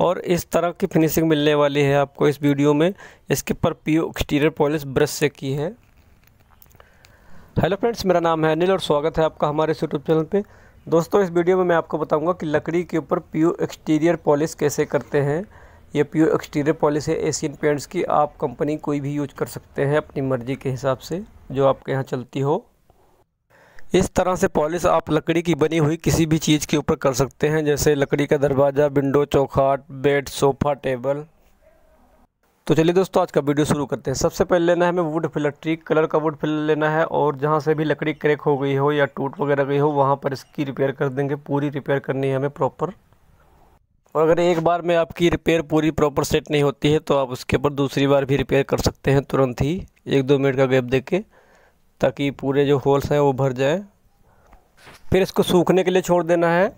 और इस तरह की फिनिशिंग मिलने वाली है आपको इस वीडियो में इसके ऊपर पीओ एक्सटीरियर पॉलिश ब्रश से की है हेलो फ्रेंड्स मेरा नाम है अनिल और स्वागत है आपका हमारे यूट्यूब चैनल पे दोस्तों इस वीडियो में मैं आपको बताऊंगा कि लकड़ी के ऊपर पीओ एक्सटीरियर पॉलिश कैसे करते हैं ये प्योर एक्सटीरियर पॉलिश है एशियन पेंट्स की आप कंपनी कोई भी यूज कर सकते हैं अपनी मर्ज़ी के हिसाब से जो आपके यहाँ चलती हो इस तरह से पॉलिश आप लकड़ी की बनी हुई किसी भी चीज़ के ऊपर कर सकते हैं जैसे लकड़ी का दरवाज़ा विंडो चौखाट बेड सोफ़ा टेबल तो चलिए दोस्तों आज का वीडियो शुरू करते हैं सबसे पहले लेना है हमें वुड फिलर ट्रिक कलर का वुड फिलर लेना है और जहाँ से भी लकड़ी क्रैक हो गई हो या टूट वगैरह गई हो वहाँ पर इसकी रिपेयर कर देंगे पूरी रिपेयर करनी है हमें प्रॉपर और अगर एक बार में आपकी रिपेयर पूरी प्रॉपर सेट नहीं होती है तो आप उसके ऊपर दूसरी बार भी रिपेयर कर सकते हैं तुरंत ही एक दो मिनट का गैप दे के ताकि पूरे जो होल्स हैं वो भर जाए फिर इसको सूखने के लिए छोड़ देना है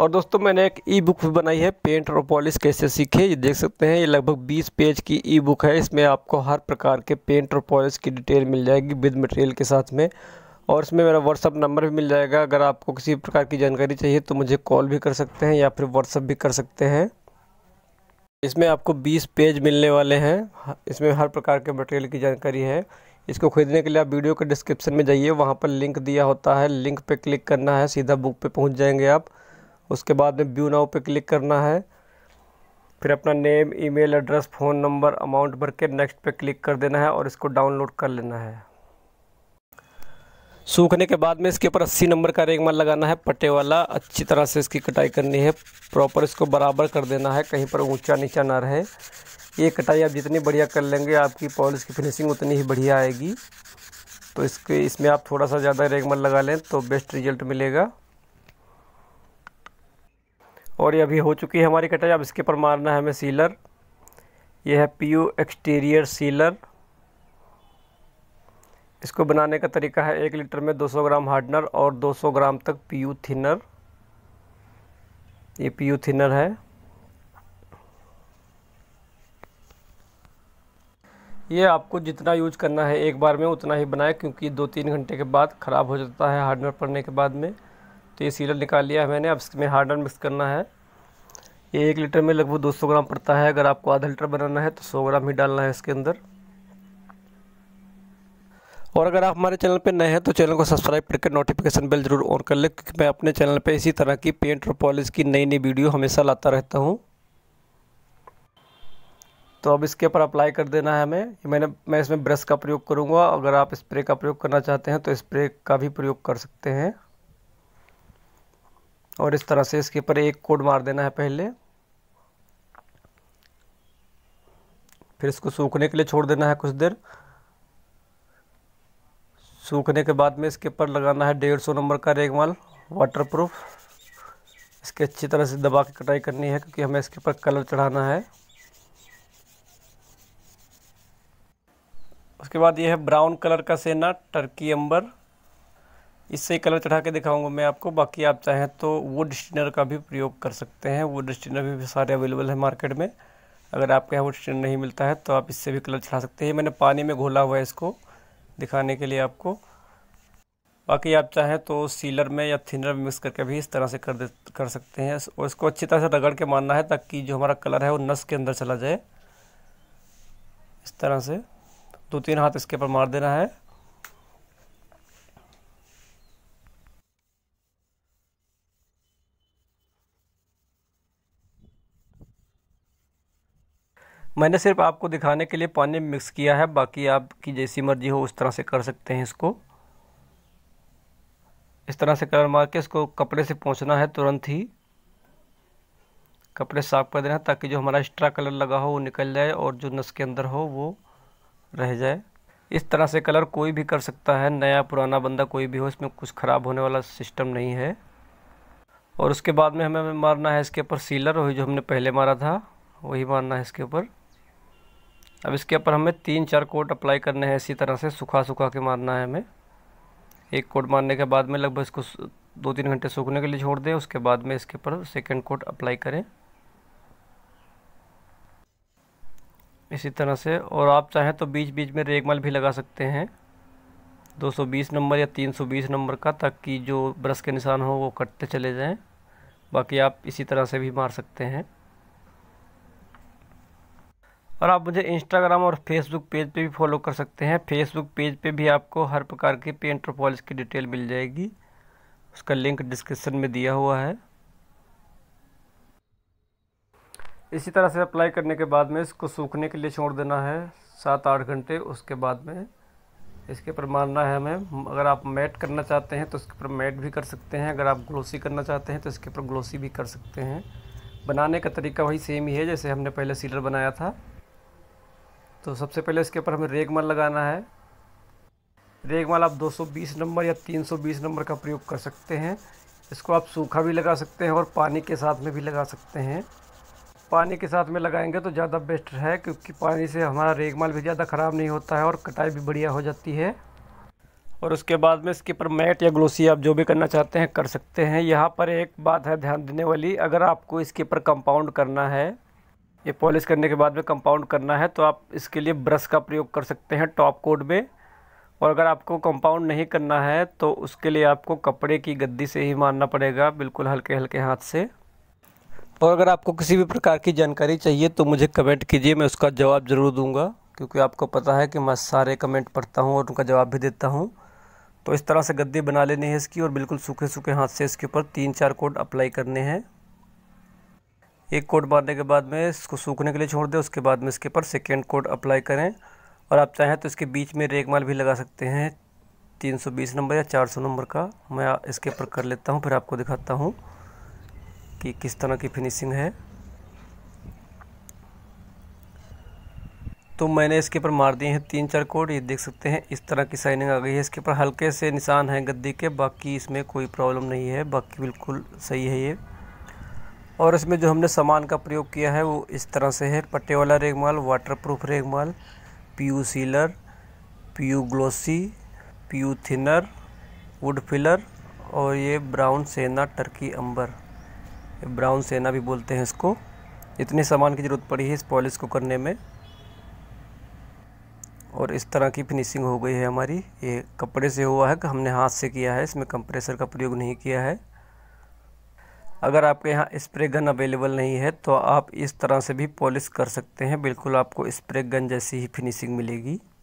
और दोस्तों मैंने एक ई बुक भी बनाई है पेंट और पॉलिश कैसे सीखे ये देख सकते हैं ये लगभग 20 पेज की ई बुक है इसमें आपको हर प्रकार के पेंट और पॉलिश की डिटेल मिल जाएगी विद मटेरियल के साथ में और इसमें मेरा व्हाट्सअप नंबर भी मिल जाएगा अगर आपको किसी प्रकार की जानकारी चाहिए तो मुझे कॉल भी कर सकते हैं या फिर व्हाट्सअप भी कर सकते हैं इसमें आपको बीस पेज मिलने वाले हैं इसमें हर प्रकार के मटेरियल की जानकारी है इसको ख़रीदने के लिए आप वीडियो के डिस्क्रिप्शन में जाइए वहाँ पर लिंक दिया होता है लिंक पर क्लिक करना है सीधा बुक पर पहुँच जाएंगे आप उसके बाद में व्यू नाउ पे क्लिक करना है फिर अपना name email address phone number amount भर के नेक्स्ट पे क्लिक कर देना है और इसको डाउनलोड कर लेना है सूखने के बाद में इसके ऊपर अस्सी नंबर का रेगमा लगाना है पटे वाला अच्छी तरह से इसकी कटाई करनी है प्रॉपर इसको बराबर कर देना है कहीं पर ऊंचा नीचा ना रहे ये कटाई आप जितनी बढ़िया कर लेंगे आपकी पॉलिश की फिनिशिंग उतनी ही बढ़िया आएगी तो इसके इसमें आप थोड़ा सा ज़्यादा रेगमल लगा लें तो बेस्ट रिजल्ट मिलेगा और ये अभी हो चुकी है हमारी कटाई अब इसके ऊपर मारना है हमें सीलर यह है पी यू एक्सटीरियर सीलर इसको बनाने का तरीका है एक लीटर में 200 ग्राम हार्डनर और 200 ग्राम तक पी यू थिनर ये पी यू थिनर है ये आपको जितना यूज करना है एक बार में उतना ही बनाए क्योंकि दो तीन घंटे के बाद ख़राब हो जाता है हार्डनर पड़ने के बाद में तो ये सीलर निकाल लिया है मैंने अब इसमें हार्डनर मिक्स करना है ये एक लीटर में लगभग दो सौ ग्राम पड़ता है अगर आपको आधा लीटर बनाना है तो सौ ग्राम ही डालना है इसके अंदर और अगर आप हमारे चैनल पर नए हैं तो चैनल को सब्सक्राइब करके नोटिफिकेशन बेल जरूर ऑन कर लें क्योंकि मैं अपने चैनल पर इसी तरह की पेंट और पॉलिश की नई नई वीडियो हमेशा लाता रहता हूँ तो अब इसके ऊपर अप्लाई कर देना है हमें मैंने मैं इसमें ब्रश का प्रयोग करूँगा अगर आप स्प्रे का प्रयोग करना चाहते हैं तो स्प्रे का भी प्रयोग कर सकते हैं और इस तरह से इसके ऊपर एक कोड मार देना है पहले फिर इसको सूखने के लिए छोड़ देना है कुछ देर सूखने के बाद में इसके ऊपर लगाना है डेढ़ सौ नंबर का रेगमाल वाटरप्रूफ इसके अच्छी तरह से दबा के कटाई करनी है क्योंकि हमें इसके ऊपर कलर चढ़ाना है उसके बाद ये है ब्राउन कलर का सेना टर्की अंबर इससे कलर चढ़ा के दिखाऊंगा मैं आपको बाकी आप चाहें तो वुड स्टीनर का भी प्रयोग कर सकते हैं वुड स्टीनर भी, सारे अवेलेबल है मार्केट में अगर आपके यहाँ वुड स्टीनर नहीं मिलता है तो आप इससे भी कलर चढ़ा सकते हैं मैंने पानी में घोला हुआ है इसको दिखाने के लिए आपको बाकी आप चाहें तो सीलर में या थिनर में मिक्स करके भी इस तरह से कर दे कर सकते हैं और इसको अच्छी तरह से रगड़ के मानना है ताकि जो हमारा कलर है वो नस के अंदर चला जाए इस तरह से दो तीन हाथ इसके ऊपर मार देना है मैंने सिर्फ आपको दिखाने के लिए पानी मिक्स किया है बाकी आपकी जैसी मर्जी हो उस तरह से कर सकते हैं इसको इस तरह से कलर मार के इसको कपड़े से पहुँचना है तुरंत ही कपड़े साफ़ कर देना ताकि जो हमारा एक्स्ट्रा कलर लगा हो वो निकल जाए और जो नस के अंदर हो वो रह जाए इस तरह से कलर कोई भी कर सकता है नया पुराना बंदा कोई भी हो इसमें कुछ ख़राब होने वाला सिस्टम नहीं है और उसके बाद में हमें मारना है इसके ऊपर सीलर वही जो हमने पहले मारा था वही मारना है इसके ऊपर अब इसके ऊपर हमें तीन चार कोट अप्लाई करने हैं इसी तरह से सुखा सुखा के मारना है हमें एक कोट मारने के बाद में लगभग इसको दो तीन घंटे सूखने के लिए छोड़ दें उसके बाद में इसके ऊपर सेकेंड कोट अप्लाई करें इसी तरह से और आप चाहें तो बीच बीच में रेगमाल भी लगा सकते हैं 220 नंबर या 320 नंबर का ताकि जो ब्रश के निशान हो वो कटते चले जाएं बाकी आप इसी तरह से भी मार सकते हैं और आप मुझे इंस्टाग्राम और फेसबुक पेज पे भी फॉलो कर सकते हैं फेसबुक पेज पे भी आपको हर प्रकार के पेंट और पॉलिश की डिटेल मिल जाएगी उसका लिंक डिस्क्रिप्सन में दिया हुआ है इसी तरह से अप्लाई करने के बाद में इसको सूखने के लिए छोड़ देना है सात आठ घंटे उसके बाद में इसके ऊपर मारना है हमें अगर आप मैट करना चाहते हैं तो इसके ऊपर मैट भी कर सकते हैं अगर आप ग्लोसी करना चाहते हैं तो इसके ऊपर ग्लोसी भी कर सकते हैं बनाने का तरीका वही सेम ही है जैसे हमने पहले सीलर बनाया था तो सबसे पहले इसके ऊपर हमें रेगमाल लगाना है रेगमाल आप 220 नंबर या 320 नंबर का प्रयोग कर सकते हैं इसको आप सूखा भी लगा सकते हैं और पानी के साथ में भी लगा सकते हैं पानी के साथ में लगाएंगे तो ज़्यादा बेस्ट है क्योंकि पानी से हमारा रेगमाल भी ज़्यादा ख़राब नहीं होता है और कटाई भी बढ़िया हो जाती है और उसके बाद में इसके ऊपर मैट या ग्लोसी आप जो भी करना चाहते हैं कर सकते हैं यहाँ पर एक बात है ध्यान देने वाली अगर आपको इसके ऊपर कंपाउंड करना है ये पॉलिश करने के बाद में कंपाउंड करना है तो आप इसके लिए ब्रश का प्रयोग कर सकते हैं टॉप कोट में और अगर आपको कंपाउंड नहीं करना है तो उसके लिए आपको कपड़े की गद्दी से ही मारना पड़ेगा बिल्कुल हल्के हल्के हाथ से और अगर आपको किसी भी प्रकार की जानकारी चाहिए तो मुझे कमेंट कीजिए मैं उसका जवाब ज़रूर दूंगा क्योंकि आपको पता है कि मैं सारे कमेंट पढ़ता हूँ और उनका जवाब भी देता हूँ तो इस तरह से गद्दे बना लेने हैं इसकी और बिल्कुल सूखे सूखे हाथ से इसके ऊपर तीन चार कोट अप्लाई करने हैं एक कोट मारने के बाद में इसको सूखने के लिए छोड़ दें उसके बाद में इसके ऊपर सेकेंड कोट अप्लाई करें और आप चाहें तो इसके बीच में रेगमाल भी लगा सकते हैं 320 नंबर या 400 नंबर का मैं इसके ऊपर कर लेता हूँ फिर आपको दिखाता हूँ कि किस तरह की फिनिशिंग है तो मैंने इसके ऊपर मार दिए हैं तीन चार कोड ये देख सकते हैं इस तरह की साइनिंग आ गई है इसके ऊपर हल्के से निशान हैं गद्दी के बाकी इसमें कोई प्रॉब्लम नहीं है बाकी बिल्कुल सही है ये और इसमें जो हमने सामान का प्रयोग किया है वो इस तरह से है पट्टे वाला रेगमाल वाटर प्रूफ रेगमाल P U sealer P U glossy P U thinner wood filler और ये ब्राउन सेना टर्की अंबर ब्राउन सेना भी बोलते हैं इसको इतने सामान की ज़रूरत पड़ी है इस पॉलिश को करने में और इस तरह की फिनिशिंग हो गई है हमारी ये कपड़े से हुआ है कि हमने हाथ से किया है इसमें कंप्रेसर का प्रयोग नहीं किया है अगर आपके यहाँ स्प्रे गन अवेलेबल नहीं है तो आप इस तरह से भी पॉलिश कर सकते हैं बिल्कुल आपको स्प्रे गन जैसी ही फिनिशिंग मिलेगी